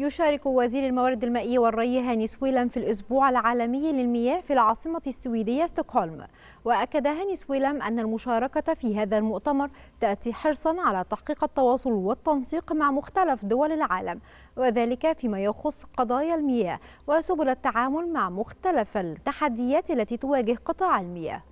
يشارك وزير الموارد المائية والري هاني سويلم في الأسبوع العالمي للمياه في العاصمة السويدية ستوكهولم وأكد هاني سويلم أن المشاركة في هذا المؤتمر تأتي حرصا على تحقيق التواصل والتنسيق مع مختلف دول العالم وذلك فيما يخص قضايا المياه وسبل التعامل مع مختلف التحديات التي تواجه قطاع المياه